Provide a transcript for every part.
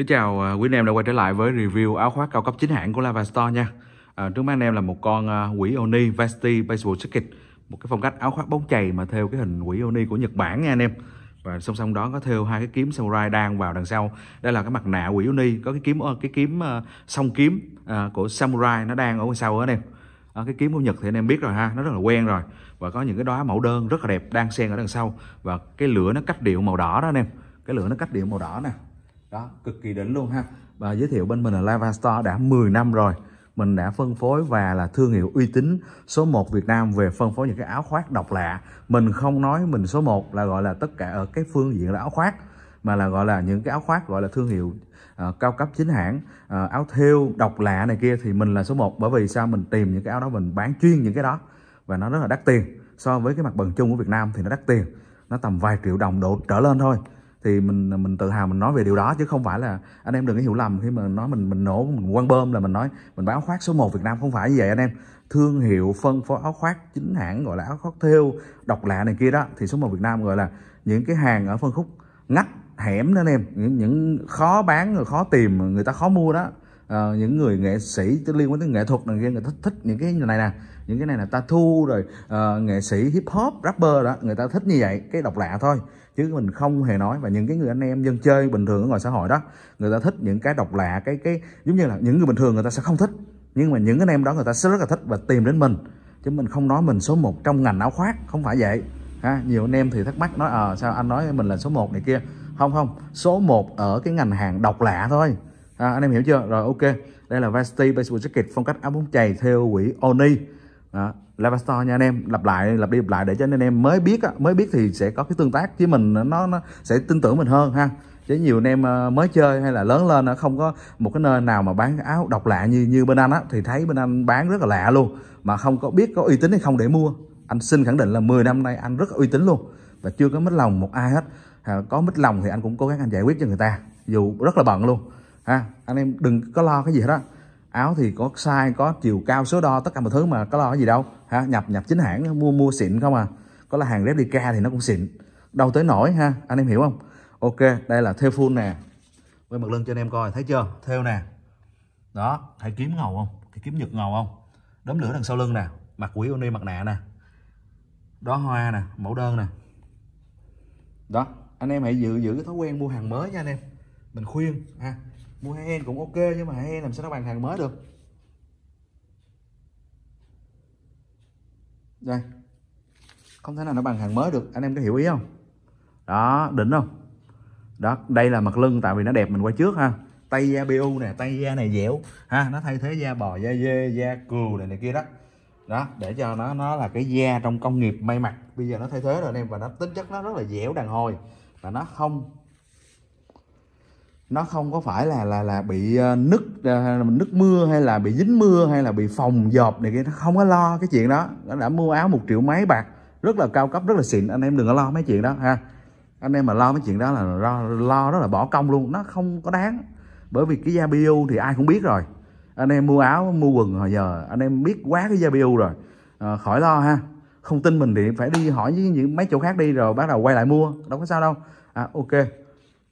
Kính chào à, quý anh em đã quay trở lại với review áo khoác cao cấp chính hãng của Lavastore nha. À, trước mắt anh em là một con à, quỷ Oni Vesti Baseball Jacket, một cái phong cách áo khoác bóng chày mà theo cái hình quỷ Oni của Nhật Bản nha anh em. Và song song đó có theo hai cái kiếm samurai đang vào đằng sau. Đây là cái mặt nạ quỷ Oni, có cái kiếm ờ, cái kiếm ờ, song kiếm à, của samurai nó đang ở ngoài sau đó anh em. À, cái kiếm của Nhật thì anh em biết rồi ha, nó rất là quen rồi. Và có những cái đóa mẫu đơn rất là đẹp đang xen ở đằng sau và cái lửa nó cách điệu màu đỏ đó anh em. Cái lửa nó cách điệu màu đỏ nè, đó cực kỳ đỉnh luôn ha và giới thiệu bên mình là Lava Store đã 10 năm rồi mình đã phân phối và là thương hiệu uy tín số 1 Việt Nam về phân phối những cái áo khoác độc lạ mình không nói mình số 1 là gọi là tất cả ở cái phương diện là áo khoác mà là gọi là những cái áo khoác gọi là thương hiệu uh, cao cấp chính hãng uh, áo thêu độc lạ này kia thì mình là số 1 bởi vì sao mình tìm những cái áo đó mình bán chuyên những cái đó và nó rất là đắt tiền so với cái mặt bằng chung của Việt Nam thì nó đắt tiền nó tầm vài triệu đồng độ trở lên thôi thì mình mình tự hào mình nói về điều đó chứ không phải là anh em đừng có hiểu lầm khi mà nói mình mình nổ mình quăng bơm là mình nói mình bán áo khoác số 1 Việt Nam không phải như vậy anh em thương hiệu phân phối áo khoác chính hãng gọi là áo khoác thêu độc lạ này kia đó thì số 1 Việt Nam gọi là những cái hàng ở phân khúc ngách hẻm đó anh em những, những khó bán rồi khó tìm người ta khó mua đó uh, những người nghệ sĩ liên quan tới nghệ thuật này kia người ta thích những cái này nè những cái này là tattoo rồi uh, nghệ sĩ hip hop rapper đó người ta thích như vậy cái độc lạ thôi chứ mình không hề nói và những cái người anh em dân chơi bình thường ở ngoài xã hội đó người ta thích những cái độc lạ cái cái giống như là những người bình thường người ta sẽ không thích nhưng mà những anh em đó người ta sẽ rất là thích và tìm đến mình chứ mình không nói mình số 1 trong ngành áo khoác không phải vậy ha nhiều anh em thì thắc mắc nói ờ à, sao anh nói mình là số 1 này kia không không số 1 ở cái ngành hàng độc lạ thôi à, anh em hiểu chưa rồi ok đây là varsity baseball jacket phong cách áo bóng chày theo quỷ oni à, Lavastar nha anh em lặp lại lặp đi lặp lại để cho anh em mới biết mới biết thì sẽ có cái tương tác với mình nó, nó sẽ tin tưởng mình hơn ha chứ nhiều anh em ờ, mới chơi hay là lớn lên nó không có một cái nơi nào mà bán áo độc lạ như như bên anh á thì thấy bên anh bán rất là lạ luôn mà không có biết có uy tín hay không để mua anh xin khẳng định là 10 năm nay anh rất là uy tín luôn và chưa có mất lòng một ai hết à, có mất lòng thì anh cũng cố gắng anh giải quyết cho người ta dù rất là bận luôn ha anh em đừng có lo cái gì hết á áo thì có size có chiều cao số đo tất cả mọi thứ mà có lo cái gì đâu ha nhập nhập chính hãng mua mua xịn không à có là hàng replica thì nó cũng xịn đâu tới nổi ha anh em hiểu không ok đây là theo full nè quay mặt lưng cho anh em coi thấy chưa theo nè đó thấy kiếm ngầu không thấy kiếm nhật ngầu không đốm lửa đằng sau lưng nè mặt quỷ oni mặt nạ nè đó hoa nè mẫu đơn nè đó anh em hãy giữ giữ cái thói quen mua hàng mới nha anh em mình khuyên ha mua hai hen cũng ok nhưng mà hai hen làm sao nó bằng hàng mới được đây không thể nào nó bằng hàng mới được anh em có hiểu ý không đó đỉnh không đó đây là mặt lưng tại vì nó đẹp mình quay trước ha tay da bu nè tay da này dẻo ha nó thay thế da bò da dê da cừu này này kia đó đó để cho nó nó là cái da trong công nghiệp may mặc bây giờ nó thay thế rồi anh em và nó tính chất nó rất là dẻo đàn hồi và nó không nó không có phải là là là bị ờ, nứt ờ, nứt mưa hay là bị dính mưa hay là bị phòng dọp này kia nó không có lo cái chuyện đó nó đã mua áo một triệu mấy bạc rất là cao cấp rất là xịn anh em đừng có lo mấy chuyện đó ha anh em mà lo mấy chuyện đó là lo lo đó là bỏ công luôn nó không có đáng bởi vì cái da bio thì ai cũng biết rồi anh em mua áo mua quần hồi giờ anh em biết quá cái da bio rồi à, khỏi lo ha không tin mình thì phải đi hỏi với những mấy chỗ khác đi rồi bắt đầu quay lại mua đâu có sao đâu à ok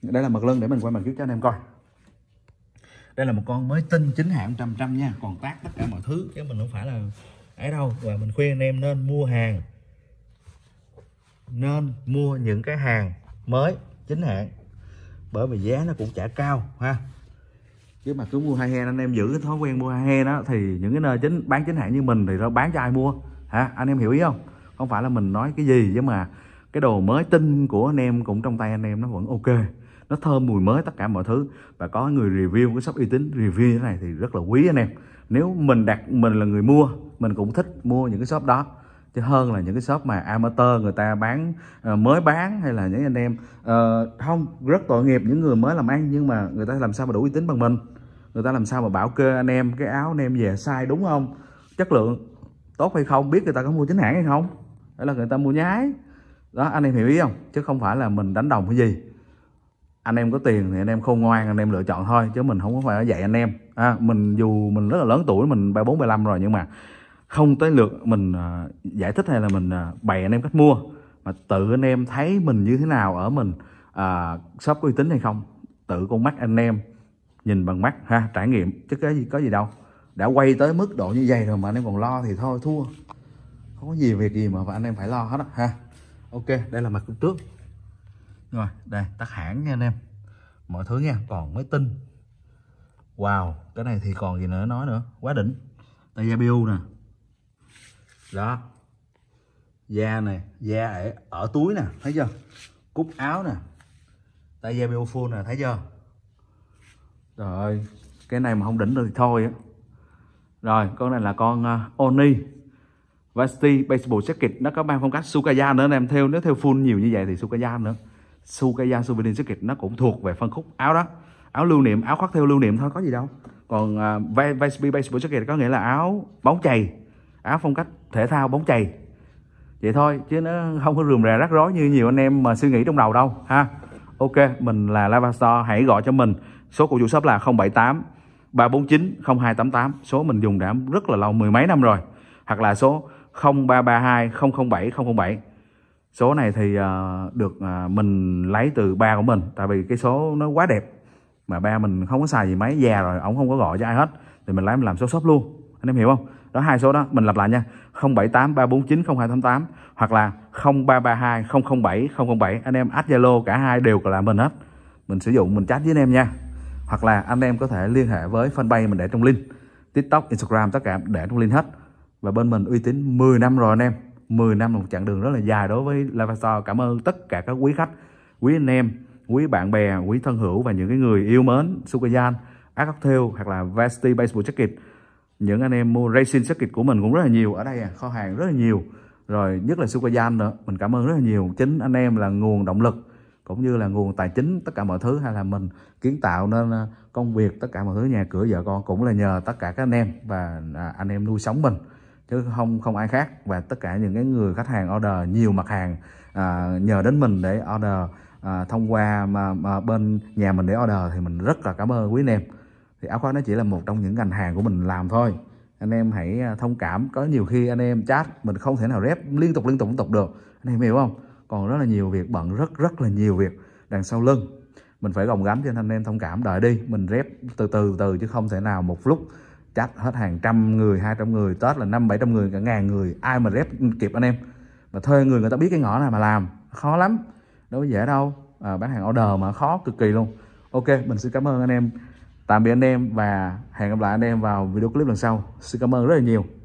đây là mực lân để mình quay mình trước cho anh em coi đây là một con mới tinh chính hãng trăm trăm nha còn tác tất cả mọi thứ chứ mình không phải là ấy đâu và mình khuyên anh em nên mua hàng nên mua những cái hàng mới chính hãng bởi vì giá nó cũng chả cao ha chứ mà cứ mua hai he anh em giữ cái thói quen mua hai he đó thì những cái nơi chính bán chính hãng như mình thì nó bán cho ai mua hả anh em hiểu ý không không phải là mình nói cái gì chứ mà cái đồ mới tinh của anh em cũng trong tay anh em nó vẫn ok nó thơm mùi mới tất cả mọi thứ và có người review cái shop uy tín review thế này thì rất là quý anh em nếu mình đặt mình là người mua mình cũng thích mua những cái shop đó chứ hơn là những cái shop mà amateur người ta bán ờ, mới bán hay là những anh em uh, không rất tội nghiệp những người mới làm ăn nhưng mà người ta làm sao mà đủ uy tín bằng mình người ta làm sao mà bảo kê anh em cái áo anh em về sai đúng không chất lượng tốt hay không biết người ta có mua chính hãng hay không đó là người ta mua nhái đó anh em hiểu ý không chứ không phải là mình đánh đồng cái gì anh em có tiền thì anh em khôn ngoan anh em lựa chọn thôi chứ mình không có phải dạy anh em à, mình dù mình rất là lớn tuổi mình ba bốn ba năm rồi nhưng mà không tới lượt mình uh, giải thích hay là mình uh, bày anh em cách mua mà tự anh em thấy mình như thế nào ở mình uh, shop uy tín hay không tự con mắt anh em nhìn bằng mắt ha trải nghiệm chứ cái gì có gì đâu đã quay tới mức độ như vậy rồi mà anh em còn lo thì thôi thua không có gì việc gì mà anh em phải lo hết á ha ok đây là mặt trước rồi đây tắt hãng nha anh em mọi thứ nha còn mới tinh wow cái này thì còn gì nữa nói nữa quá đỉnh tay da biu nè đó da này da ở, ở túi nè thấy chưa cúc áo nè tay da biu full nè thấy chưa rồi cái này mà không đỉnh được thì thôi á rồi con này là con uh, oni Vasti Baseball Jacket nó có mang phong cách Sukaya nữa anh em theo nếu theo full nhiều như vậy thì Sukaya nữa Sukaya Souvenir Jacket nó cũng thuộc về phân khúc áo đó áo lưu niệm áo khoác theo lưu niệm thôi có gì đâu còn uh, à, VSB Baseball Jacket có nghĩa là áo bóng chày áo phong cách thể thao bóng chày vậy thôi chứ nó không có rườm rà rắc rối như nhiều anh em mà suy nghĩ trong đầu đâu ha ok mình là Lava Store hãy gọi cho mình số của chủ shop là 078 349 0288 số mình dùng đã rất là lâu mười mấy năm rồi hoặc là số 0332 007 007 số này thì uh, được uh, mình lấy từ ba của mình tại vì cái số nó quá đẹp mà ba mình không có xài gì máy già rồi ổng không có gọi cho ai hết thì mình lấy mình làm số shop luôn anh em hiểu không đó hai số đó mình lặp lại nha 078 349 0288 hoặc là 0332 007 007 anh em add Zalo cả hai đều là mình hết mình sử dụng mình chat với anh em nha hoặc là anh em có thể liên hệ với fanpage mình để trong link tiktok instagram tất cả để trong link hết và bên mình uy tín 10 năm rồi anh em 10 năm là một chặng đường rất là dài đối với Lavastor cảm ơn tất cả các quý khách quý anh em quý bạn bè quý thân hữu và những cái người yêu mến Sukayan Acocktail hoặc là Vesti Baseball Jacket những anh em mua racing jacket của mình cũng rất là nhiều ở đây à, kho hàng rất là nhiều rồi nhất là Sukayan nữa mình cảm ơn rất là nhiều chính anh em là nguồn động lực cũng như là nguồn tài chính tất cả mọi thứ hay là mình kiến tạo nên ờ, công việc tất cả mọi thứ nhà cửa vợ con cũng là nhờ tất cả các anh em và à, anh em nuôi sống mình chứ không không ai khác và tất cả những cái người khách hàng order nhiều mặt hàng à, nhờ đến mình để order à, thông qua mà, mà bên nhà mình để order thì mình rất là cảm ơn quý anh em thì áo khoác nó chỉ là một trong những ngành hàng của mình làm thôi anh em hãy à, thông cảm có nhiều khi anh em chat mình không thể nào rep liên tục liên tục liên tục được anh em hiểu không còn rất là nhiều việc bận rất rất là nhiều việc đằng sau lưng mình phải gồng gánh cho nên anh em thông cảm đợi đi mình rep từ từ từ chứ không thể nào một lúc chắc hết hàng trăm người hai trăm người tết là năm bảy trăm người cả ngàn người ai mà rep kịp anh em mà thuê người người ta biết cái ngõ này mà làm khó lắm đâu có dễ đâu à, bán hàng order mà khó cực kỳ luôn ok mình xin cảm ơn anh em tạm biệt anh em và hẹn gặp lại anh em vào video clip lần sau xin cảm ơn rất là nhiều